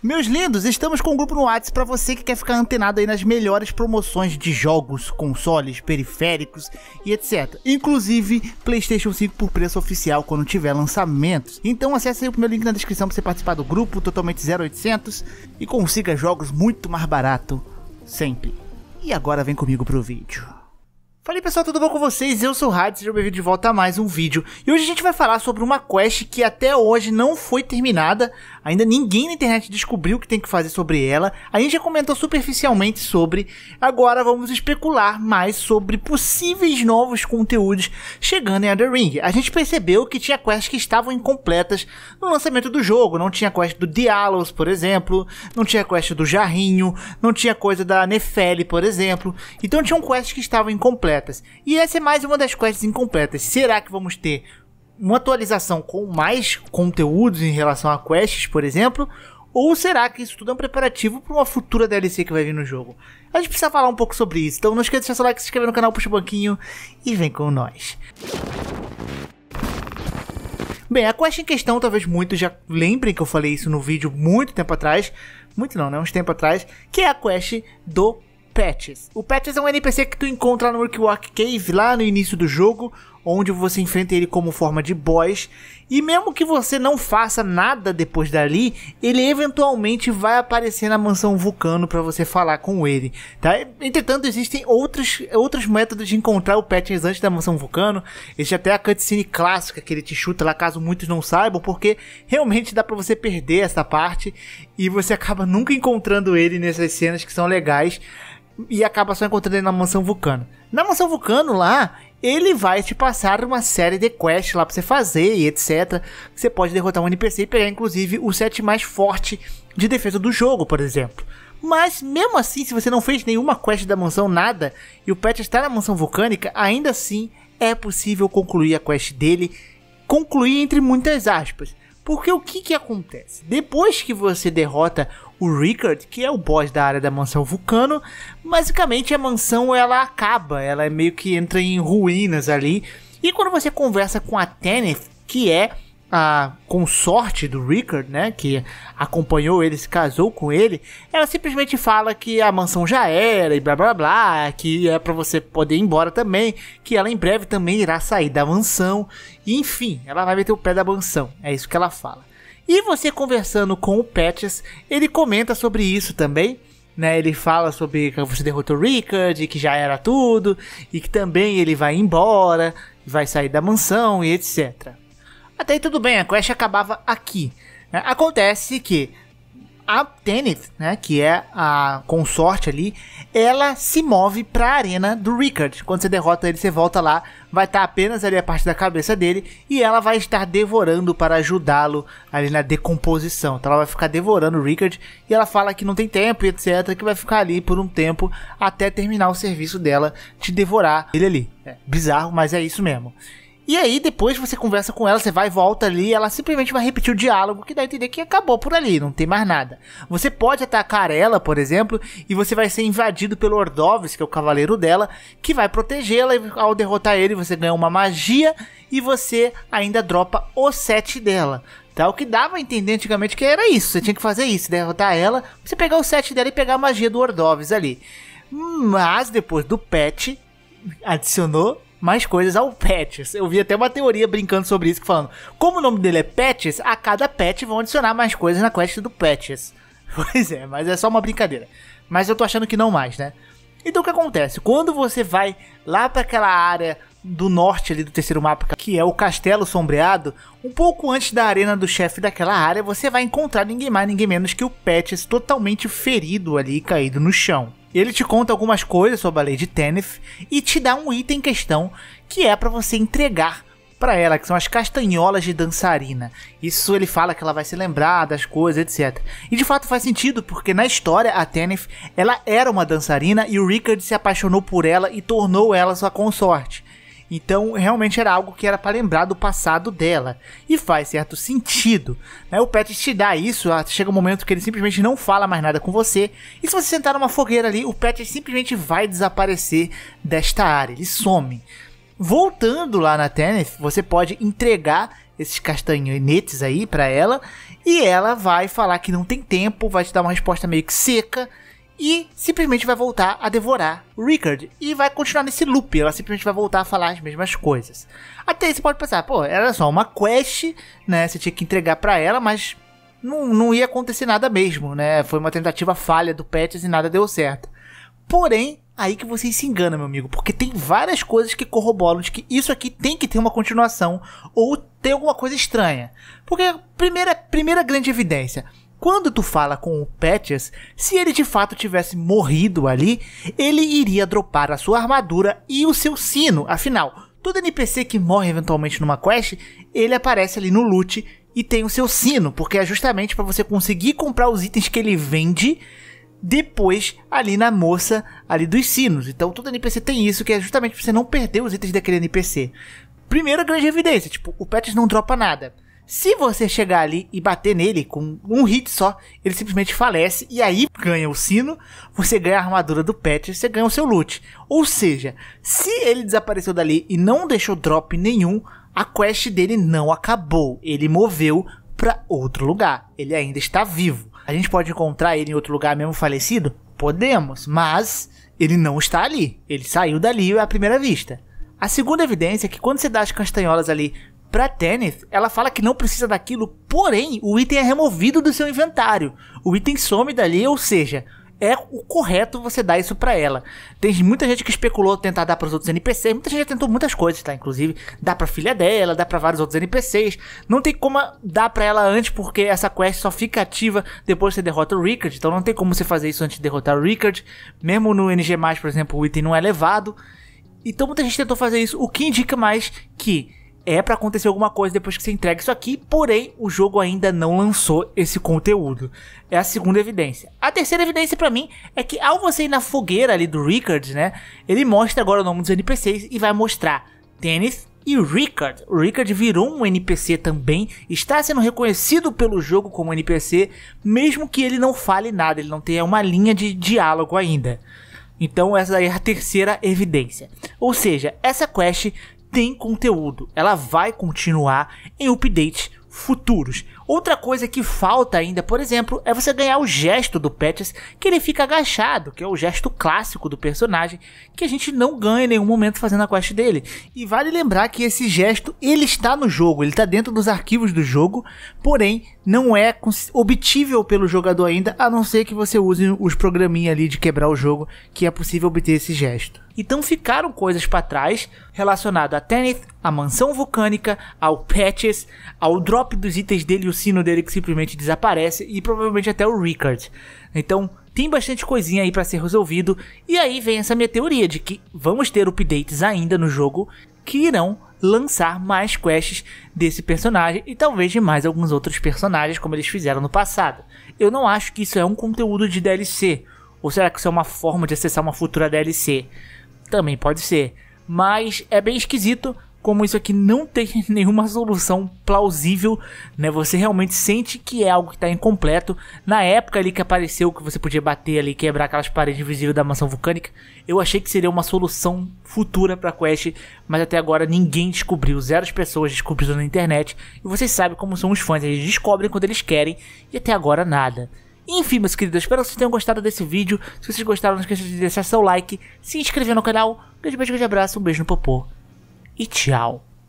Meus lindos, estamos com um grupo no WhatsApp para você que quer ficar antenado aí nas melhores promoções de jogos, consoles, periféricos e etc. Inclusive PlayStation 5 por preço oficial quando tiver lançamentos. Então acesse aí o meu link na descrição para você participar do grupo totalmente 0800 e consiga jogos muito mais barato sempre. E agora vem comigo pro vídeo. Falei pessoal, tudo bom com vocês? Eu sou o Hades, sejam bem-vindos de volta a mais um vídeo. E hoje a gente vai falar sobre uma quest que até hoje não foi terminada, Ainda ninguém na internet descobriu o que tem que fazer sobre ela. A gente já comentou superficialmente sobre. Agora vamos especular mais sobre possíveis novos conteúdos chegando em Elden Ring. A gente percebeu que tinha quests que estavam incompletas no lançamento do jogo. Não tinha quest do Dialos, por exemplo. Não tinha quest do Jarrinho. Não tinha coisa da Nefeli, por exemplo. Então tinham quests que estavam incompletas. E essa é mais uma das quests incompletas. Será que vamos ter uma atualização com mais conteúdos em relação a quests, por exemplo? Ou será que isso tudo é um preparativo para uma futura DLC que vai vir no jogo? A gente precisa falar um pouco sobre isso, então não esqueça de deixar seu like, se inscrever no canal, puxa o banquinho e vem com nós. Bem, a quest em questão, talvez muitos já lembrem que eu falei isso no vídeo muito tempo atrás, muito não, né? Uns tempo atrás, que é a quest do Patches. O Patches é um NPC que tu encontra no Workwalk Cave lá no início do jogo, onde você enfrenta ele como forma de boss. E mesmo que você não faça nada depois dali, ele eventualmente vai aparecer na mansão Vulcano para você falar com ele, tá? Entretanto, existem outros, outros métodos de encontrar o Patches antes da mansão Vulcano. Existe até a cutscene clássica que ele te chuta lá, caso muitos não saibam, porque realmente dá para você perder essa parte e você acaba nunca encontrando ele nessas cenas que são legais e acaba só encontrando ele na mansão Vulcano. Na mansão Vulcano lá, ele vai te passar uma série de quests lá pra você fazer e etc. Você pode derrotar um NPC e pegar inclusive o set mais forte de defesa do jogo, por exemplo. Mas mesmo assim, se você não fez nenhuma quest da mansão, nada, e o pet está na mansão vulcânica, ainda assim é possível concluir a quest dele, concluir entre muitas aspas. Porque o que que acontece? Depois que você derrota o Rickard, que é o boss da área da mansão Vulcano. Basicamente, a mansão ela acaba, ela é meio que entra em ruínas ali. E quando você conversa com a Tenneth, que é a consorte do Rickard, né, que acompanhou ele, se casou com ele, ela simplesmente fala que a mansão já era e blá blá blá, que é para você poder ir embora também, que ela em breve também irá sair da mansão, e enfim, ela vai meter o pé da mansão, é isso que ela fala. E você conversando com o Patches, ele comenta sobre isso também. Né, ele fala sobre que você derrotou Rickard, que já era tudo, e que também ele vai embora, vai sair da mansão e etc. Até aí tudo bem, a quest acabava aqui. Né? Acontece que a Teneth, né, que é a consorte ali, ela se move para a arena do Rickard. Quando você derrota ele, você volta lá, vai estar tá apenas ali a parte da cabeça dele e ela vai estar devorando para ajudá-lo ali na decomposição. Então ela vai ficar devorando o Rickard e ela fala que não tem tempo e etc, que vai ficar ali por um tempo até terminar o serviço dela de devorar ele ali. É bizarro, mas é isso mesmo. E aí, depois você conversa com ela, você vai e volta ali, ela simplesmente vai repetir o diálogo, que dá a entender que acabou por ali, não tem mais nada. Você pode atacar ela, por exemplo, e você vai ser invadido pelo Ordovis, que é o cavaleiro dela, que vai protegê-la, e ao derrotar ele, você ganha uma magia e você ainda dropa o set dela. Tá? O que dava a entender antigamente que era isso, você tinha que fazer isso, derrotar ela, você pegar o set dela e pegar a magia do Ordovis ali. Mas depois do patch, adicionou mais coisas ao Patches. Eu vi até uma teoria brincando sobre isso, falando: como o nome dele é Patches, a cada patch vão adicionar mais coisas na quest do Patches. Pois é, mas é só uma brincadeira. Mas eu tô achando que não mais, né? Então o que acontece? Quando você vai lá para aquela área do norte ali do terceiro mapa, que é o Castelo Sombreado, um pouco antes da arena do chefe daquela área, você vai encontrar ninguém mais, ninguém menos que o Patches totalmente ferido ali, caído no chão. Ele te conta algumas coisas sobre a lei de e te dá um item em questão que é para você entregar para ela, que são as castanholas de dançarina. Isso ele fala que ela vai se lembrar das coisas, etc. E de fato faz sentido, porque na história a Tenneth ela era uma dançarina e o Rickard se apaixonou por ela e tornou ela sua consorte. Então, realmente era algo que era para lembrar do passado dela. E faz certo sentido. Né? O Pet te dá isso, ah, chega um momento que ele simplesmente não fala mais nada com você. E se você sentar numa fogueira ali, o Pet simplesmente vai desaparecer desta área, ele some. Voltando lá na Tenneth, você pode entregar esses castanhetes aí para ela e ela vai falar que não tem tempo, vai te dar uma resposta meio que seca e simplesmente vai voltar a devorar Rickard e vai continuar nesse loop. Ela simplesmente vai voltar a falar as mesmas coisas. Até aí você pode pensar, pô, era só uma quest, né? Você tinha que entregar para ela, mas não, não ia acontecer nada mesmo, né? Foi uma tentativa falha do Patches e nada deu certo. Porém, aí que você se engana, meu amigo, porque tem várias coisas que corroboram de que isso aqui tem que ter uma continuação ou tem alguma coisa estranha. Porque primeira primeira grande evidência, quando tu fala com o Patches, se ele de fato tivesse morrido ali, ele iria dropar a sua armadura e o seu sino. Afinal, todo NPC que morre eventualmente numa quest, ele aparece ali no loot e tem o seu sino, porque é justamente para você conseguir comprar os itens que ele vende depois ali na moça ali dos sinos. Então todo NPC tem isso, que é justamente pra você não perder os itens daquele NPC. Primeira grande evidência, tipo, o Patches não dropa nada. Se você chegar ali e bater nele com um hit só, ele simplesmente falece e aí ganha o sino, você ganha a armadura do pet, você ganha o seu loot. Ou seja, se ele desapareceu dali e não deixou drop nenhum, a quest dele não acabou. Ele moveu para outro lugar. Ele ainda está vivo. A gente pode encontrar ele em outro lugar mesmo falecido? Podemos, mas ele não está ali. Ele saiu dali à é primeira vista. A segunda evidência é que quando você dá as castanholas ali para Tenneth, ela fala que não precisa daquilo, porém o item é removido do seu inventário. O item some dali, ou seja, é o correto você dar isso para ela. Tem muita gente que especulou tentar dar para os outros NPCs, muita gente tentou muitas coisas, tá? Inclusive, dá para filha dela, dá para vários outros NPCs. Não tem como dar para ela antes porque essa quest só fica ativa depois que você derrota o Rickard, então não tem como você fazer isso antes de derrotar o Rickard. Mesmo no NG+, por exemplo, o item não é levado. Então muita gente tentou fazer isso, o que indica mais que é para acontecer alguma coisa depois que você entrega isso aqui, porém o jogo ainda não lançou esse conteúdo. É a segunda evidência. A terceira evidência para mim é que ao você ir na fogueira ali do Rickard, né, ele mostra agora o nome dos NPCs e vai mostrar Tênis e Rickard. O Rickard virou um NPC também, está sendo reconhecido pelo jogo como NPC, mesmo que ele não fale nada, ele não tenha uma linha de diálogo ainda. Então essa daí é a terceira evidência. Ou seja, essa quest tem conteúdo. Ela vai continuar em updates futuros. Outra coisa que falta ainda, por exemplo, é você ganhar o gesto do Patches, que ele fica agachado, que é o gesto clássico do personagem, que a gente não ganha em nenhum momento fazendo a quest dele. E vale lembrar que esse gesto, ele está no jogo, ele está dentro dos arquivos do jogo, porém não é obtível pelo jogador ainda, a não ser que você use os programinhos ali de quebrar o jogo, que é possível obter esse gesto. Então ficaram coisas para trás relacionadas a Tenneth, a mansão vulcânica, ao Patches, ao drop dos itens dele e o sino dele que simplesmente desaparece e provavelmente até o Rickard. Então tem bastante coisinha aí para ser resolvido e aí vem essa minha teoria de que vamos ter updates ainda no jogo que irão lançar mais quests desse personagem e talvez de mais alguns outros personagens como eles fizeram no passado. Eu não acho que isso é um conteúdo de DLC, ou será que isso é uma forma de acessar uma futura DLC? Também pode ser, mas é bem esquisito como isso aqui não tem nenhuma solução plausível, né? Você realmente sente que é algo que está incompleto. Na época ali que apareceu que você podia bater ali, quebrar aquelas paredes invisíveis da mansão vulcânica, eu achei que seria uma solução futura para quest, mas até agora ninguém descobriu, zero pessoas descobriram na internet. E vocês sabem como são os fãs, eles descobrem quando eles querem e até agora nada. Enfim, meus queridos, espero que vocês tenham gostado desse vídeo. Se vocês gostaram, não esqueça de deixar seu like, se inscrever no canal. Um grande beijo, grande abraço, um beijo no popô e tchau!